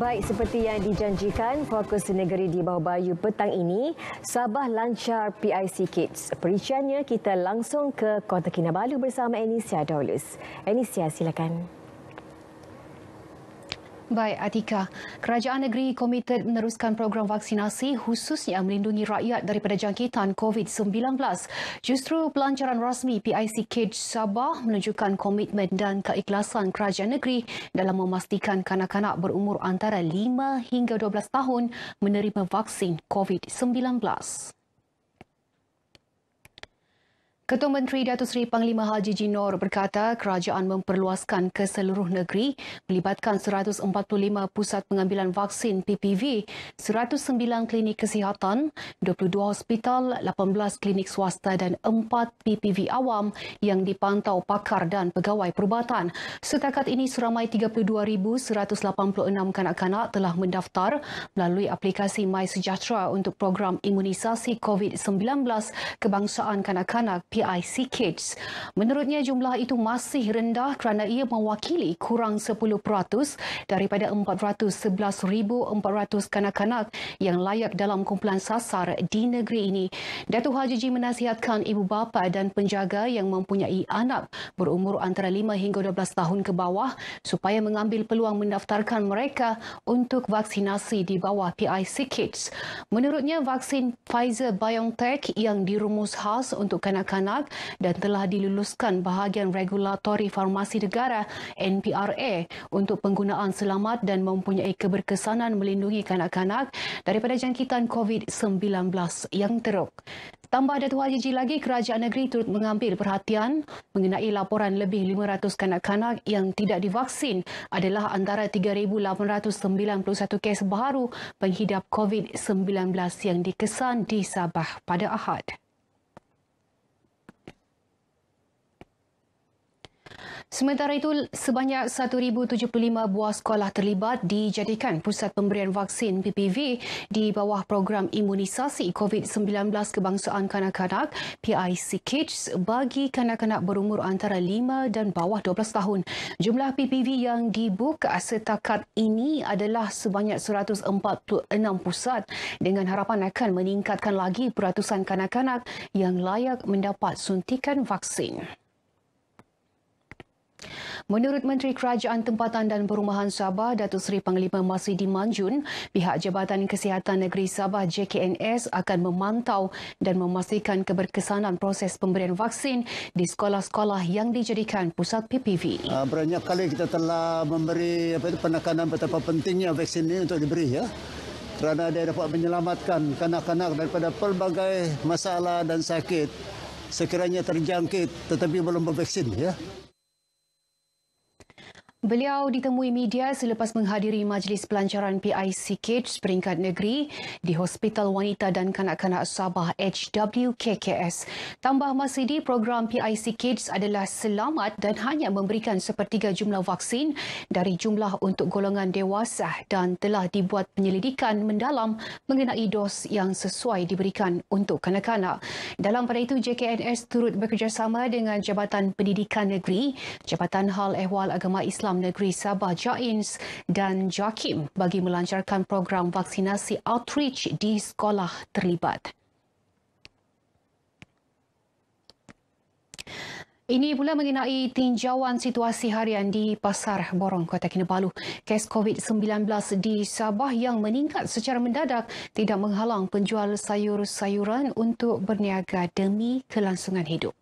baik seperti yang dijanjikan fokus negeri di bawah bayu petang ini Sabah lancar PIC Kids. Perinciannya kita langsung ke Kota Kinabalu bersama Enisia Daulus. Enisia silakan. Baik, Atika. Kerajaan negeri komited meneruskan program vaksinasi khususnya melindungi rakyat daripada jangkitan COVID-19. Justru pelancaran rasmi PIC Cage Sabah menunjukkan komitmen dan keikhlasan kerajaan negeri dalam memastikan kanak-kanak berumur antara 5 hingga 12 tahun menerima vaksin COVID-19. Ketua Menteri Datuk Seri Panglima Haji Jinor berkata kerajaan memperluaskan ke seluruh negeri melibatkan 145 pusat pengambilan vaksin PPV, 109 klinik kesihatan, 22 hospital, 18 klinik swasta dan 4 PPV awam yang dipantau pakar dan pegawai perubatan. Setakat ini seramai 32,186 kanak-kanak telah mendaftar melalui aplikasi MySejahtera untuk program imunisasi COVID-19 kebangsaan kanak-kanak PIC kids. Menurutnya jumlah itu masih rendah kerana ia mewakili kurang 10% daripada 411,400 kanak-kanak yang layak dalam kumpulan sasar di negeri ini. Datuk Haji Hajiji menasihatkan ibu bapa dan penjaga yang mempunyai anak berumur antara 5 hingga 12 tahun ke bawah supaya mengambil peluang mendaftarkan mereka untuk vaksinasi di bawah PIC kids. Menurutnya vaksin Pfizer BioNTech yang dirumus khas untuk kanak-kanak anak dan telah diluluskan bahagian regulatori farmasi negara NPRA untuk penggunaan selamat dan mempunyai keberkesanan melindungi kanak-kanak daripada jangkitan COVID-19 yang teruk. Tambah Datu Haji Ji lagi, kerajaan negeri turut mengambil perhatian mengenai laporan lebih 500 kanak-kanak yang tidak divaksin adalah antara 3,891 kes baru penghidap COVID-19 yang dikesan di Sabah pada Ahad. Sementara itu, sebanyak 1,075 buah sekolah terlibat dijadikan pusat pemberian vaksin PPV di bawah program imunisasi COVID-19 Kebangsaan Kanak-Kanak PIC Kids bagi kanak-kanak berumur antara 5 dan bawah 12 tahun. Jumlah PPV yang dibuka setakat ini adalah sebanyak 146 pusat dengan harapan akan meningkatkan lagi peratusan kanak-kanak yang layak mendapat suntikan vaksin. Menurut Menteri Kerajaan Tempatan dan Perumahan Sabah, Datuk Seri Panglima Masidi Dimanjun, pihak Jabatan Kesihatan Negeri Sabah JKNS akan memantau dan memastikan keberkesanan proses pemberian vaksin di sekolah-sekolah yang dijadikan pusat PPV. Ah, banyak kali kita telah memberi apa itu, penekanan betapa pentingnya vaksin ini untuk diberi. Ya. Kerana dia dapat menyelamatkan kanak-kanak daripada pelbagai masalah dan sakit sekiranya terjangkit tetapi belum bervaksin. Ya. Beliau ditemui media selepas menghadiri majlis pelancaran PIC Kids peringkat negeri di Hospital Wanita dan Kanak-kanak Sabah HWKKS. Tambah masih di program PIC Kids adalah selamat dan hanya memberikan sepertiga jumlah vaksin dari jumlah untuk golongan dewasa dan telah dibuat penyelidikan mendalam mengenai dos yang sesuai diberikan untuk kanak-kanak. Dalam pada itu, JKNS turut bekerjasama dengan Jabatan Pendidikan Negeri, Jabatan Hal Ehwal Agama Islam Islam Negeri Sabah Jains dan Jakim bagi melancarkan program vaksinasi outreach di sekolah terlibat. Ini pula mengenai tinjauan situasi harian di Pasar Borong, Kota Kinabalu. Kes COVID-19 di Sabah yang meningkat secara mendadak tidak menghalang penjual sayur-sayuran untuk berniaga demi kelangsungan hidup.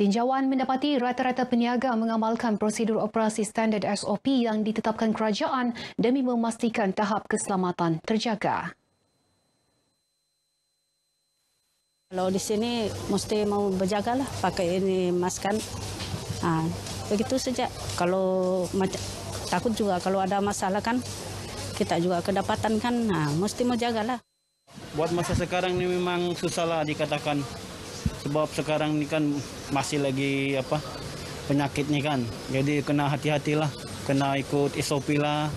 Tinjauan mendapati rata-rata peniaga mengamalkan prosedur operasi standard SOP yang ditetapkan kerajaan demi memastikan tahap keselamatan terjaga. Kalau di sini mesti mau lah, pakai ini maskan. Ha, begitu saja. Kalau macam takut juga kalau ada masalah kan kita juga kedapatan kan. Ha, mesti mau lah. Buat masa sekarang ini memang susahlah dikatakan. sebab sekarang ini kan masih lagi apa penyakitnya kan jadi kena hati-hatilah kena ikut SOP lah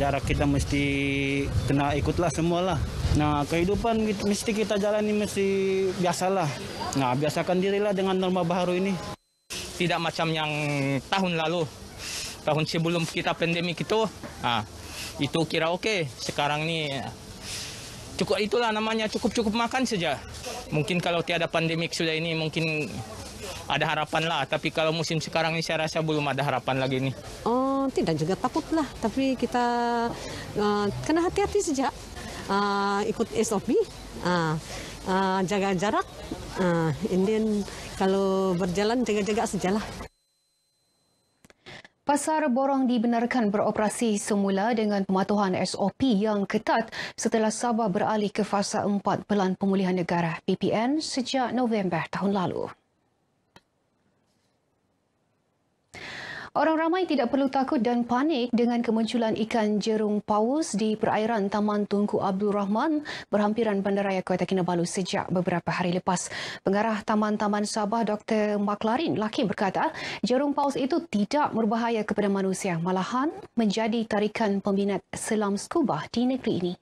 jarak kita mesti kena ikutlah semualah nah kehidupan mesti kita jalani mesti biasalah nah biasakan dirilah dengan norma baru ini tidak macam yang tahun lalu tahun sebelum kita pandemi itu ah itu kira oke okay. sekarang nih cukup itulah namanya cukup cukup makan saja mungkin kalau tiada pandemik sudah ini mungkin ada harapan lah. Tapi kalau musim sekarang ini saya rasa belum ada harapan lagi ini. Oh, tidak juga takut lah. Tapi kita uh, kena hati-hati saja. Uh, ikut SOP, uh, uh, jaga jarak. Uh, and then kalau berjalan jaga-jaga sajalah. Pasar borang dibenarkan beroperasi semula dengan pematuhan SOP yang ketat setelah Sabah beralih ke fasa 4 Pelan Pemulihan Negara PPN sejak November tahun lalu. Orang ramai tidak perlu takut dan panik dengan kemunculan ikan jerung paus di perairan Taman Tunku Abdul Rahman berhampiran Bandaraya Kota Kinabalu sejak beberapa hari lepas. Pengarah Taman Taman Sabah Dr. Maklarin Lakim berkata, jerung paus itu tidak berbahaya kepada manusia, malahan menjadi tarikan peminat selam scuba di negeri ini.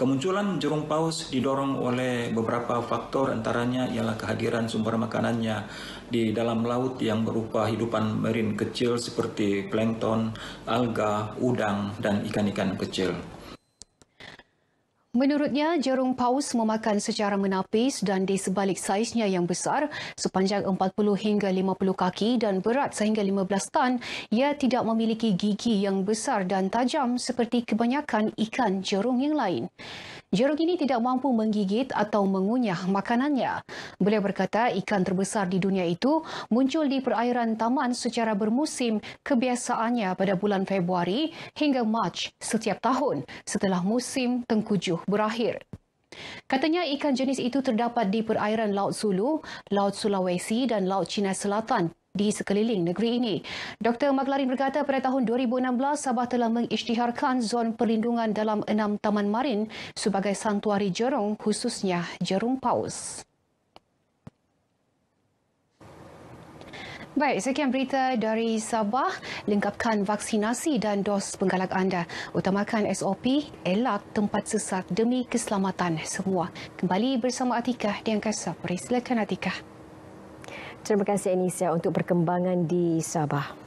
Kemunculan jerung paus didorong oleh beberapa faktor antaranya ialah kehadiran sumber makanannya di dalam laut yang berupa hidupan marin kecil seperti plankton, alga, udang, dan ikan-ikan kecil. Menurutnya, jarum paus memakan secara menapis dan di sebalik saiznya yang besar sepanjang 40 hingga 50 kaki dan berat sehingga 15 tan, ia tidak memiliki gigi yang besar dan tajam seperti kebanyakan ikan jarum yang lain. Jeruk ini tidak mampu menggigit atau mengunyah makanannya. Beliau berkata ikan terbesar di dunia itu muncul di perairan taman secara bermusim kebiasaannya pada bulan Februari hingga Mac setiap tahun setelah musim tengkujuh berakhir. Katanya ikan jenis itu terdapat di perairan Laut Sulu, Laut Sulawesi dan Laut Cina Selatan di sekeliling negeri ini. Dr. Maglarin berkata pada tahun 2016 Sabah telah mengisytiharkan zon perlindungan dalam enam taman marin sebagai santuari jerung khususnya jerung paus. Baik, sekian berita dari Sabah. Lengkapkan vaksinasi dan dos penggalak anda. Utamakan SOP, elak tempat sesat demi keselamatan semua. Kembali bersama Atika di Angkasa. Perisilakan Atikah. Atika. Terima kasih Anissa untuk perkembangan di Sabah.